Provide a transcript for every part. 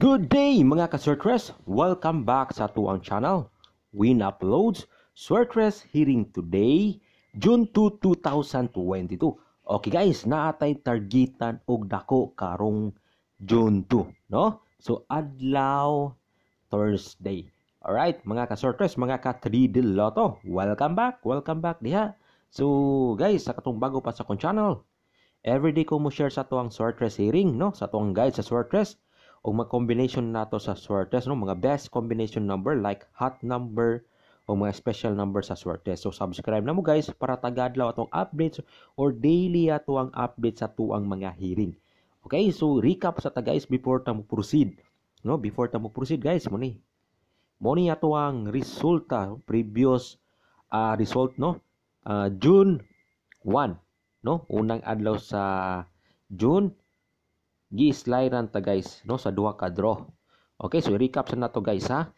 Good day mga ka-Circrest! Welcome back sa tuwang channel. Win Uploads, Circrest Hearing Today, June 2, 2022. Okay guys, naatay targetan og dako karong June 2, no? So adlaw Thursday. Alright, mga ka-Circrest, mga ka-Tridil Lotto, welcome back, welcome back diha. So guys, sa katong bago pa sa akong channel, everyday ko mo share sa tuwang Circrest Hearing, no? Sa tuwang guide sa Circrest o mag-combination nato sa swerte no mga best combination number like hot number o mga special number sa swerte. So subscribe na mo guys para tagadlaw atong updates or daily ato ang update sa tuang mga hearing. Okay, so recap sa ta guys before ta mo proceed. No, before ta mo proceed guys mo ni. Mo ato ang resulta previous uh, result no. Uh, June 1 no, unang adlaw sa June giislairan ta guys no sa duha ka draw. Okay, so recap sa nato guys ha.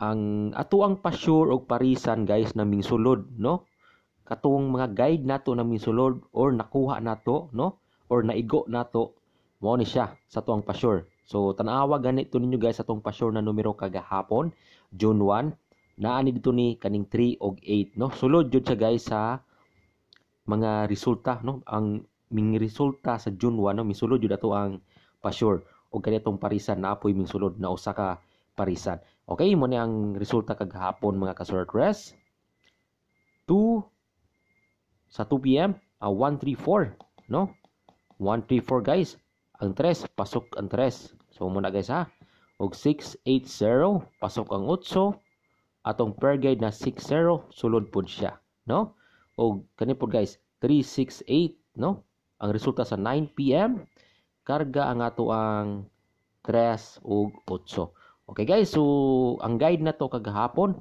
Ang atuang pasure og parisan guys naming sulod no. Katong mga guide nato naming sulod or nakuha nato no or naigo nato mo ni siya sa tuang pasure. So tanawa ganito ninyo guys sa tuang pasure na numero kagahapon June 1 naa ani dito ni kaning 3 og 8 no. Sulod jud siya guys sa mga resulta no ang ming resulta sa June 1 no misulod jud ato ang pasure og kanitong parisan na apoy mingsulod na usa ka parisan. Okay, mo ni ang resulta kag hapon mga ka-sortress. 2 sa 2 PM, uh, 134, no? 134 guys. Ang 3 pasok ang 3. So mo na guys ha. Og 680 pasok ang 8. Atong per guide na 60 sulod pud siya, no? Og kani pud guys, 368, no? ang resulta sa 9 PM karga ang ato ang 3 ug 8 okay guys so ang guide na to kagahapon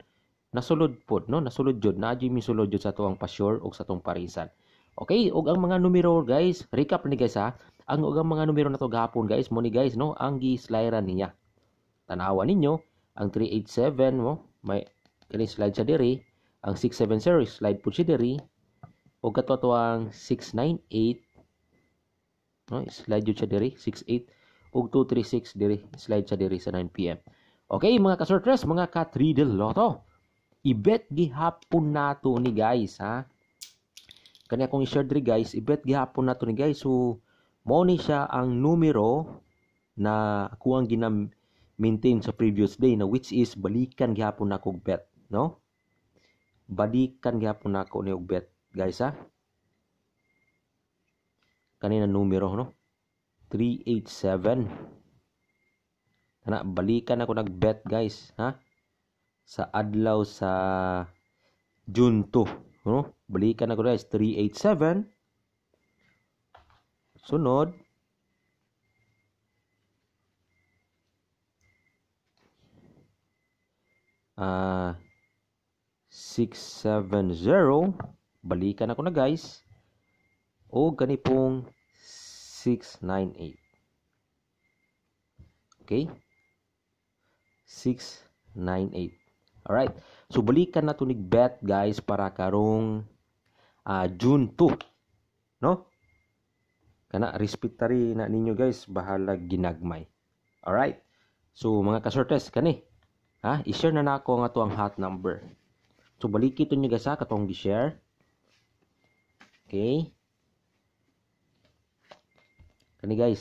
nasulod pod no nasulod jud na mi sulod jud sa tuang pasyor ug sa tuang parisan okay ug ang mga numero guys recap ni guys ha ang ug ang mga numero na to gahapon guys mo ni guys no ang gislairan niya tanawa ninyo ang 387 mo may kini slide sa diri ang 670 slide po si diri Ug kato ang 698 No? Slide jud sa diri, 68 Ug 236 diri, slide sa diri sa 9 p.m. Okay, mga ka-surtres, mga ka-triddle loto. ibet bet gihapon nato ni guys, ha? kani akong i-share diri guys, ibet bet gihapon nato ni guys. So, mo ni siya ang numero na kuang ginam maintain sa previous day na which is balikan gihapon na kog bet, no? Balikan gihapon na ko ni bet, guys ha kanina numero no 387 na balikan ako nagbet guys ha sa adlaw sa June 2 no balikan ako guys 387 sunod ah uh, 670 balikan ako na guys o ganipong 698. Okay? 698. Alright. So, balikan na tunig bet guys para karong uh, June 2. No? Kana, respectary na ninyo guys. Bahala ginagmay. Alright? So, mga kasortes, kani. Ha? I-share na na ako nga ang hot number. So, balikito nyo guys ha. Katong gi-share. Okay? Kani guys.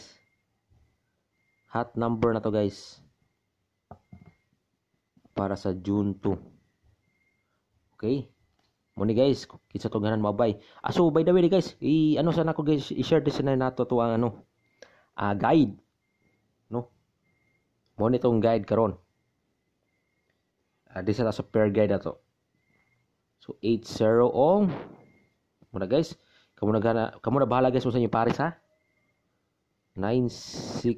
Hot number na to guys. Para sa June 2. Okay. Muni guys, kita to ganan mabay. Ah, so by the way guys, i ano sana ko guys, i-share this na nato to ang ano, uh, guide. No? Mo tong guide karon. Uh, ah, this is a pair guide ato. So 80 oh. Muna guys, kamo na gana, kamo na bahala guys mo sa inyo pares ha. 96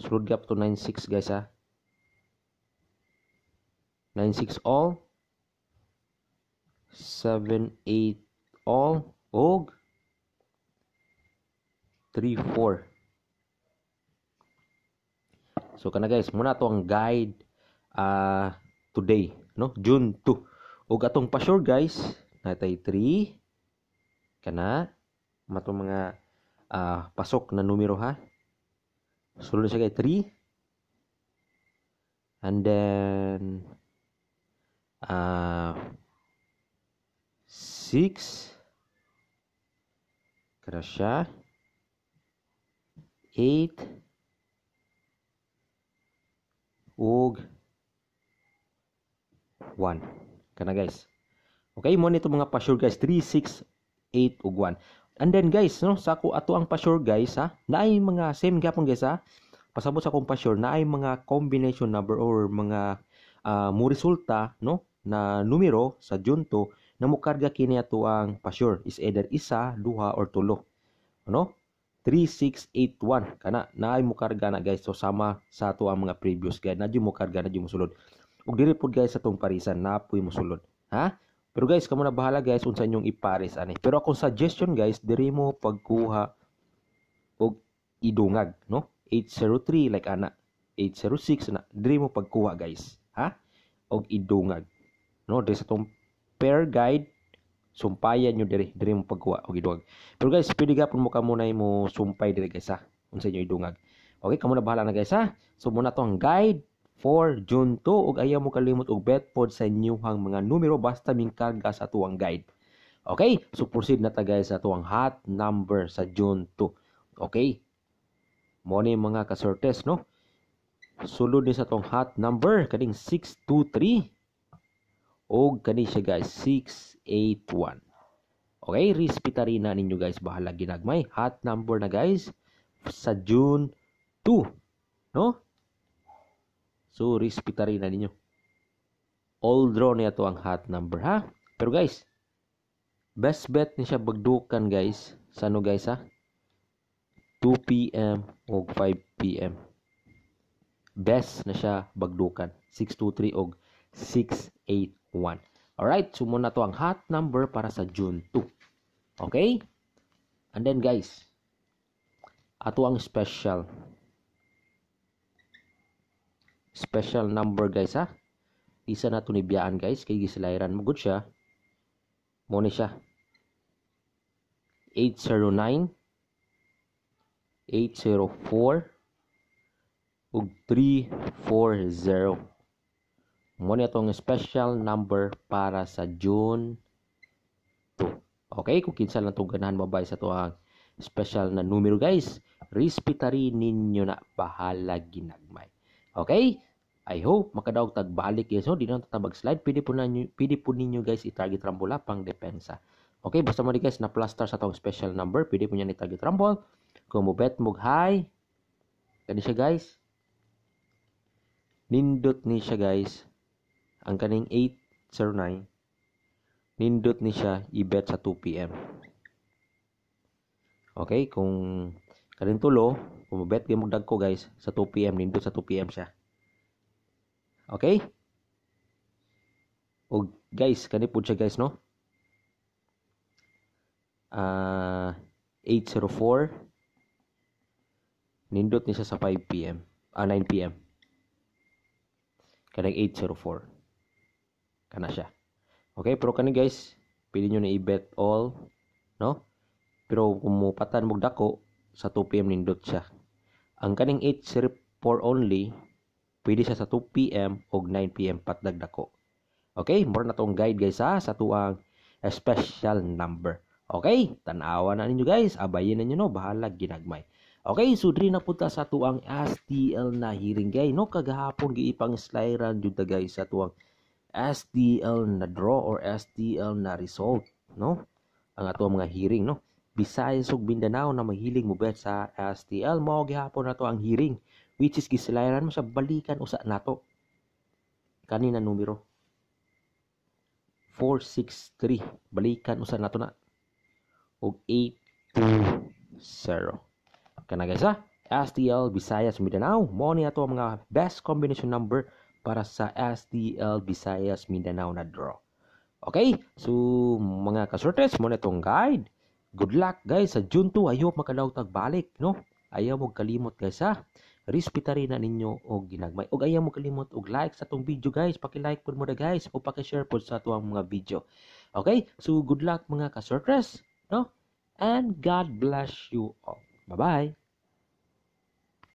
scroll gap to 96 guys ha ah. 96 all 78 all og 34 so kana guys muna to ang guide uh, today no June 2 og atong pa sure guys natay 3 kana matong mga uh, pasok na numero ha. Sunod siya kay 3. And then, uh, 6. Kada siya. 8. Og 1. Kana guys. Okay, mo nito mga pa-sure guys. 3, 6, 8, ug 1. And then guys, no, sa ko ato ang pasure guys ha, naay mga same gapon guys ha. Pasabot sa kong pasure naay mga combination number or mga uh, mo resulta no na numero sa junto na mukarga kini ato ang pasure is either isa, duha or tulo. Ano? 3681 kana naay mukarga na guys so sama sa ato ang mga previous guys na mo karga na mo sulod. Ug dire pud guys sa tong parisan na puy mo sulod. Ha? Pero guys, kamo na bahala guys unsa inyong ipares ani. Pero akong suggestion guys, diri mo pagkuha og idungag, no? 803 like ana, 806 na. Diri mo pagkuha guys, ha? Og idungag. No, diri sa tong pair guide sumpayan nyo diri diri mo pagkuha og idungag. Pero guys, pwede gapon mo kamo na mo sumpay diri guys ha. Unsa inyong idungag. Okay, kamo na bahala na guys ha. So muna tong guide 4, June 2 ug ayaw mo kalimot og bet pod sa inyuhang mga numero basta mingkarga sa tuwang guide. Okay, so proceed na ta guys sa tuwang hot number sa June 2. Okay. Mo ni mga kasortes no. Sulod ni sa tuwang hot number kaning 623 og kani siya guys 681. Okay, respetari na ninyo guys bahala ginagmay. Hot number na guys sa June 2. No? Suri, spitarin na ninyo. All draw niya to ang hot number, ha? Pero guys, best bet niya siya bagdukan, guys. Sa ano, guys, ha? 2 p.m. o 5 p.m. Best na siya bagdukan. 623 o 681. Alright, so na to ang hot number para sa June 2. Okay? And then guys, ato ang special special number guys ha isa na tunibiyaan guys kay gisilairan mo good siya mo ni siya 809 804 ug 340 mo ni atong special number para sa June 2 okay kung kinsa lang tong ganahan mabay sa tuang ah, special na numero guys respetari ninyo na bahala ginagmay Okay? I hope makadaog tag balik guys. So di na ta slide Pwede po ninyo pwede po ninyo guys i-target rumble pang depensa. Okay, basta mo di guys na plaster sa tong special number, pwede po niya ni target rumble. Kung mo bet mo high, kani siya guys. Nindot ni siya guys. Ang kaning 809 nindot ni siya i-bet sa 2 PM. Okay, kung kanin tulo, kung bet gyud mo dagko guys sa 2 PM nindot sa 2 PM siya. Okay? O guys, kani po siya guys, no? Uh, ah, 804 nindot niya sa 5 pm ah 9 pm kanang 804 kana siya okay pero kanin guys pili nyo na i-bet all no pero kung mupatan mo dako sa 2 pm nindot siya ang kaning 804 only pwede siya sa 2 p.m. o 9 p.m. patdagdako. Okay, more na tong guide guys ha sa tuang special number. Okay, tanawa na ninyo guys, abayin na ninyo no, bahala ginagmay. Okay, so diri na punta sa tuang STL na hearing guys no kagahapon giipang slayran jud guys sa tuang STL na draw or STL na result no. Ang ato mga hearing no. Bisaya sug Mindanao na mahiling bet sa STL mo gihapon na to ang hearing which is gisilayran mo sa balikan usa nato kanina numero 463 balikan usa nato na og 820 kana guys ha STL Visayas Mindanao mo ni ato mga best combination number para sa STL Visayas Mindanao na draw okay so mga kasortes mo na itong guide good luck guys sa June 2 ayo hope tag balik no ayaw mo kalimot guys ha respetari na ninyo og ginagmay. Og ayaw mo kalimot og like sa atong video guys. Paki-like pud mo da guys o paki-share pud sa atong mga video. Okay? So good luck mga ka-sortress, no? And God bless you all. Bye-bye.